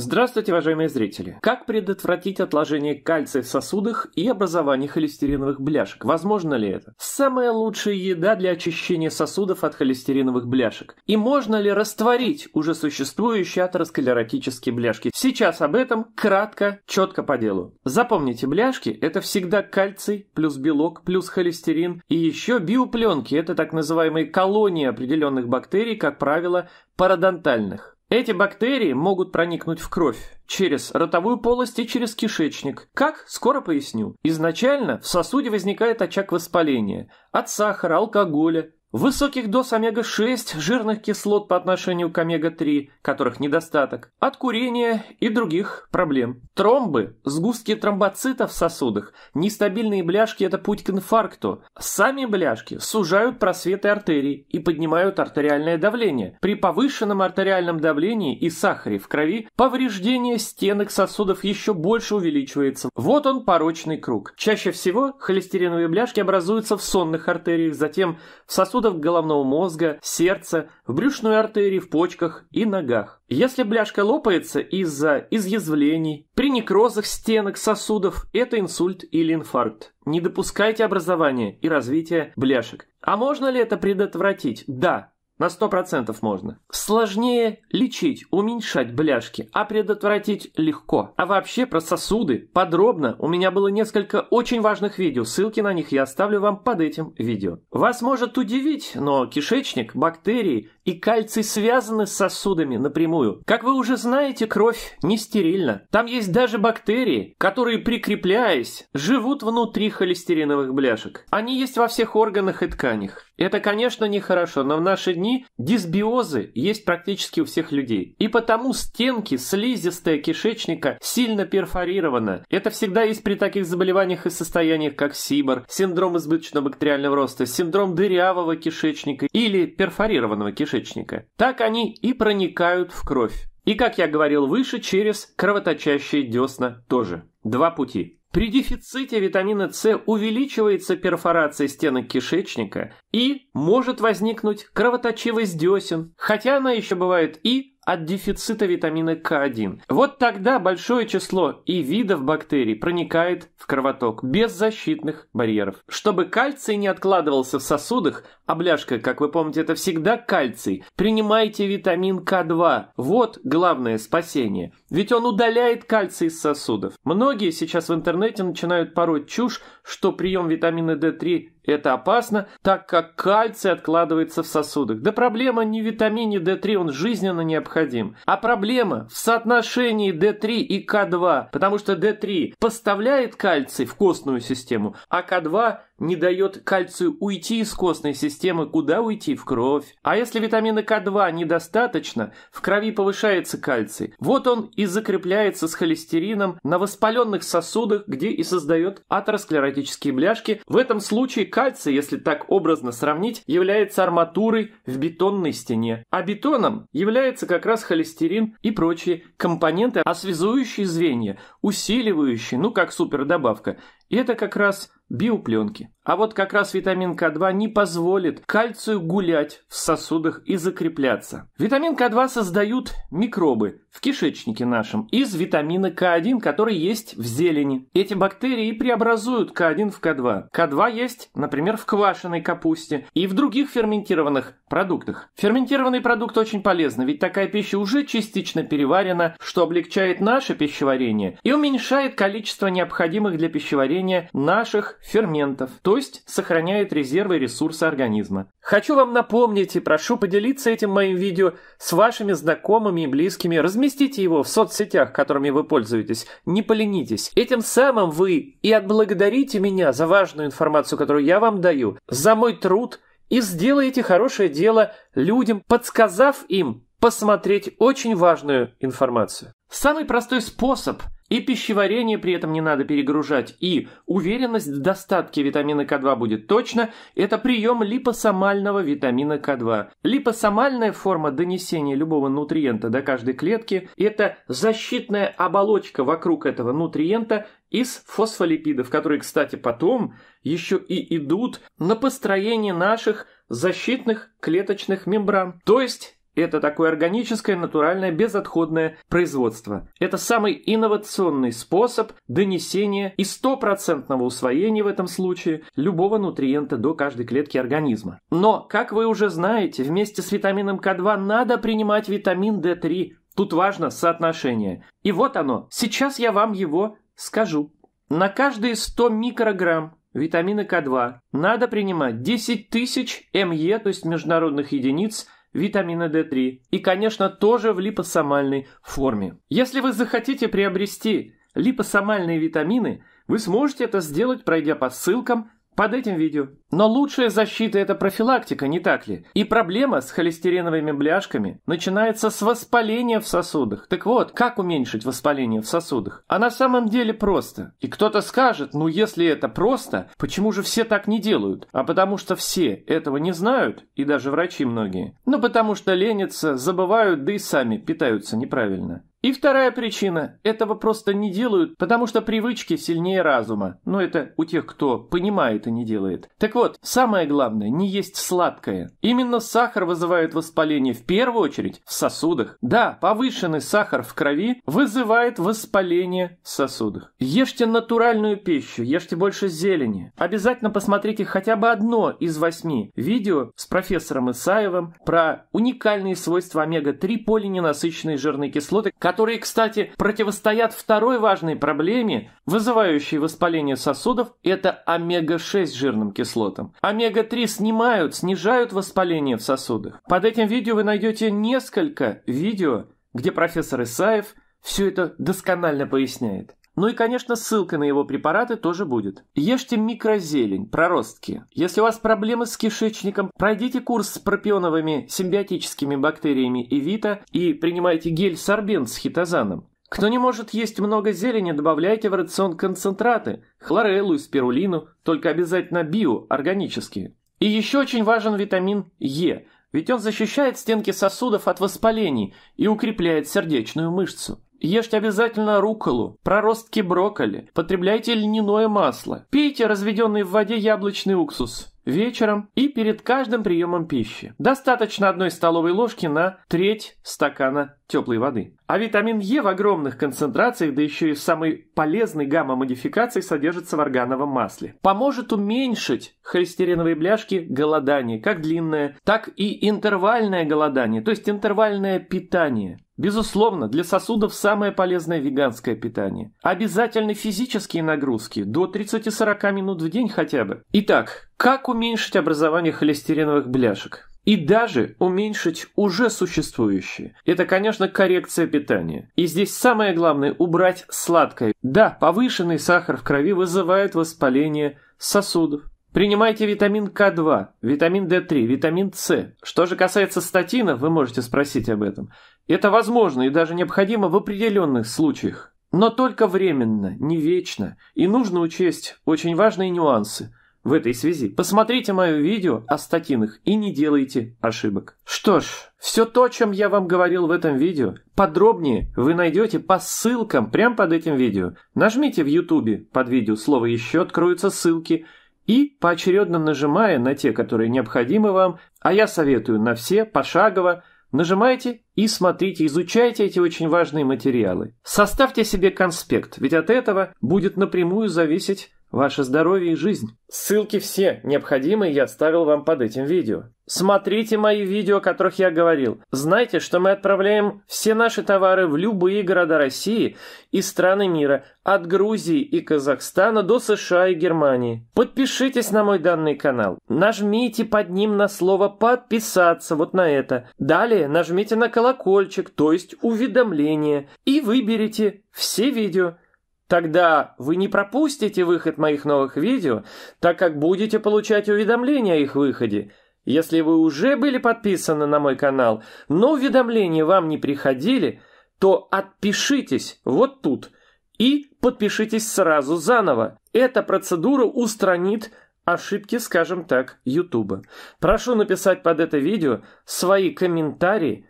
Здравствуйте, уважаемые зрители! Как предотвратить отложение кальция в сосудах и образование холестериновых бляшек? Возможно ли это? Самая лучшая еда для очищения сосудов от холестериновых бляшек. И можно ли растворить уже существующие атеросклеротические бляшки? Сейчас об этом кратко, четко по делу. Запомните, бляшки – это всегда кальций плюс белок плюс холестерин и еще биопленки – это так называемые колонии определенных бактерий, как правило, пародонтальных. Эти бактерии могут проникнуть в кровь через ротовую полость и через кишечник. Как? Скоро поясню. Изначально в сосуде возникает очаг воспаления от сахара, алкоголя, Высоких доз омега-6, жирных кислот по отношению к омега-3, которых недостаток, от курения и других проблем. Тромбы, сгустки тромбоцитов в сосудах, нестабильные бляшки – это путь к инфаркту. Сами бляшки сужают просветы артерий и поднимают артериальное давление. При повышенном артериальном давлении и сахаре в крови повреждение стенок сосудов еще больше увеличивается. Вот он порочный круг. Чаще всего холестериновые бляшки образуются в сонных артериях, затем в сосудах сосудов головного мозга, сердца, в брюшной артерии, в почках и ногах. Если бляшка лопается из-за изъязвлений, при некрозах стенок сосудов, это инсульт или инфаркт. Не допускайте образования и развития бляшек. А можно ли это предотвратить? Да, на сто процентов можно. Сложнее лечить, уменьшать бляшки, а предотвратить легко. А вообще про сосуды подробно у меня было несколько очень важных видео, ссылки на них я оставлю вам под этим видео. Вас может удивить, но кишечник, бактерии и кальций связаны с сосудами напрямую. Как вы уже знаете, кровь не стерильна. Там есть даже бактерии, которые, прикрепляясь, живут внутри холестериновых бляшек. Они есть во всех органах и тканях. Это, конечно, нехорошо, но в наши дни дисбиозы есть практически у всех людей. И потому стенки слизистая кишечника сильно перфорирована. Это всегда есть при таких заболеваниях и состояниях, как СИБР, синдром избыточного бактериального роста, синдром дырявого кишечника или перфорированного кишечника кишечника. Так они и проникают в кровь. И, как я говорил выше, через кровоточащие десна тоже. Два пути. При дефиците витамина С увеличивается перфорация стенок кишечника и может возникнуть кровоточивость десен, хотя она еще бывает и от дефицита витамина К1. Вот тогда большое число и видов бактерий проникает в кровоток без защитных барьеров. Чтобы кальций не откладывался в сосудах, обляжка, как вы помните, это всегда кальций, принимайте витамин К2. Вот главное спасение. Ведь он удаляет кальций из сосудов. Многие сейчас в интернете начинают пороть чушь, что прием витамина D3 это опасно, так как кальций откладывается в сосудах. Да проблема не в витамине D3, он жизненно необходим необходим. А проблема в соотношении D3 и k 2 потому что D3 поставляет кальций в костную систему, а k 2 не дает кальцию уйти из костной системы, куда уйти? В кровь. А если витамина К2 недостаточно, в крови повышается кальций. Вот он и закрепляется с холестерином на воспаленных сосудах, где и создает атеросклеротические бляшки. В этом случае кальций, если так образно сравнить, является арматурой в бетонной стене. А бетоном является как раз холестерин и прочие компоненты, а связующие звенья, усиливающие, ну как супердобавка. И это как раз биопленки. А вот как раз витамин К2 не позволит кальцию гулять в сосудах и закрепляться. Витамин К2 создают микробы в кишечнике нашем из витамина К1, который есть в зелени. Эти бактерии преобразуют К1 в К2. К2 есть, например, в квашеной капусте и в других ферментированных продуктах. Ферментированный продукт очень полезный, ведь такая пища уже частично переварена, что облегчает наше пищеварение и уменьшает количество необходимых для пищеварения наших ферментов, то есть сохраняет резервы и ресурсы организма. Хочу вам напомнить и прошу поделиться этим моим видео с вашими знакомыми и близкими. Разместите его в соцсетях, которыми вы пользуетесь. Не поленитесь. Этим самым вы и отблагодарите меня за важную информацию, которую я вам даю, за мой труд и сделаете хорошее дело людям, подсказав им посмотреть очень важную информацию. Самый простой способ – и пищеварение при этом не надо перегружать, и уверенность в достатке витамина К2 будет точно, это прием липосомального витамина К2. Липосомальная форма донесения любого нутриента до каждой клетки – это защитная оболочка вокруг этого нутриента из фосфолипидов, которые, кстати, потом еще и идут на построение наших защитных клеточных мембран. То есть это такое органическое, натуральное, безотходное производство. Это самый инновационный способ донесения и стопроцентного усвоения в этом случае любого нутриента до каждой клетки организма. Но, как вы уже знаете, вместе с витамином К2 надо принимать витамин D3. Тут важно соотношение. И вот оно. Сейчас я вам его скажу. На каждые 100 микрограмм витамина К2 надо принимать 10 тысяч МЕ, то есть международных единиц – витамина D3 и, конечно, тоже в липосомальной форме. Если вы захотите приобрести липосомальные витамины, вы сможете это сделать, пройдя по ссылкам под этим видео. Но лучшая защита – это профилактика, не так ли? И проблема с холестериновыми бляшками начинается с воспаления в сосудах. Так вот, как уменьшить воспаление в сосудах? А на самом деле просто. И кто-то скажет, ну если это просто, почему же все так не делают? А потому что все этого не знают, и даже врачи многие. Ну потому что ленятся, забывают, да и сами питаются неправильно. И вторая причина – этого просто не делают, потому что привычки сильнее разума. Но это у тех, кто понимает и не делает. Так вот, самое главное – не есть сладкое. Именно сахар вызывает воспаление в первую очередь в сосудах. Да, повышенный сахар в крови вызывает воспаление в сосудах. Ешьте натуральную пищу, ешьте больше зелени. Обязательно посмотрите хотя бы одно из восьми видео с профессором Исаевым про уникальные свойства омега-3 полиненасыщенной жирной кислоты, которые, кстати, противостоят второй важной проблеме, вызывающей воспаление сосудов, это омега-6 жирным кислотам. Омега-3 снимают, снижают воспаление в сосудах. Под этим видео вы найдете несколько видео, где профессор Исаев все это досконально поясняет. Ну и, конечно, ссылка на его препараты тоже будет. Ешьте микрозелень, проростки. Если у вас проблемы с кишечником, пройдите курс с пропионовыми симбиотическими бактериями и и принимайте гель сорбент с хитозаном. Кто не может есть много зелени, добавляйте в рацион концентраты, хлореллу и спирулину, только обязательно био, органические. И еще очень важен витамин Е, ведь он защищает стенки сосудов от воспалений и укрепляет сердечную мышцу. Ешьте обязательно руколу, проростки брокколи, потребляйте льняное масло, пейте разведенный в воде яблочный уксус, вечером и перед каждым приемом пищи. Достаточно одной столовой ложки на треть стакана теплой воды. А витамин Е в огромных концентрациях, да еще и в самой полезной гамма-модификации содержится в органовом масле. Поможет уменьшить холестериновые бляшки голодание, как длинное, так и интервальное голодание, то есть интервальное питание. Безусловно, для сосудов самое полезное веганское питание. Обязательно физические нагрузки, до 30-40 минут в день хотя бы. Итак, как уменьшить образование холестериновых бляшек? и даже уменьшить уже существующие. Это, конечно, коррекция питания. И здесь самое главное – убрать сладкое. Да, повышенный сахар в крови вызывает воспаление сосудов. Принимайте витамин К2, витамин D3, витамин С. Что же касается статина, вы можете спросить об этом. Это возможно и даже необходимо в определенных случаях. Но только временно, не вечно. И нужно учесть очень важные нюансы – в этой связи. Посмотрите мое видео о статинах и не делайте ошибок. Что ж, все то, о чем я вам говорил в этом видео, подробнее вы найдете по ссылкам прямо под этим видео. Нажмите в ютубе под видео слово «Еще» откроются ссылки и, поочередно нажимая на те, которые необходимы вам, а я советую на все, пошагово, Нажимайте и смотрите, изучайте эти очень важные материалы. Составьте себе конспект, ведь от этого будет напрямую зависеть Ваше здоровье и жизнь. Ссылки все необходимые я оставил вам под этим видео. Смотрите мои видео, о которых я говорил. Знайте, что мы отправляем все наши товары в любые города России и страны мира, от Грузии и Казахстана до США и Германии. Подпишитесь на мой данный канал. Нажмите под ним на слово «подписаться», вот на это. Далее нажмите на колокольчик, то есть уведомление, и выберите все видео. Тогда вы не пропустите выход моих новых видео, так как будете получать уведомления о их выходе. Если вы уже были подписаны на мой канал, но уведомления вам не приходили, то отпишитесь вот тут и подпишитесь сразу заново. Эта процедура устранит ошибки, скажем так, YouTube. Прошу написать под это видео свои комментарии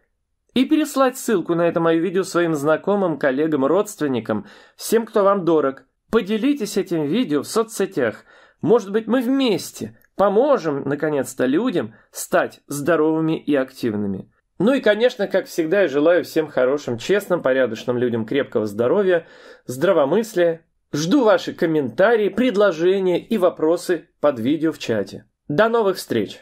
и переслать ссылку на это мое видео своим знакомым, коллегам, родственникам, всем, кто вам дорог. Поделитесь этим видео в соцсетях. Может быть, мы вместе поможем, наконец-то, людям стать здоровыми и активными. Ну и, конечно, как всегда, я желаю всем хорошим, честным, порядочным людям крепкого здоровья, здравомыслия. Жду ваши комментарии, предложения и вопросы под видео в чате. До новых встреч!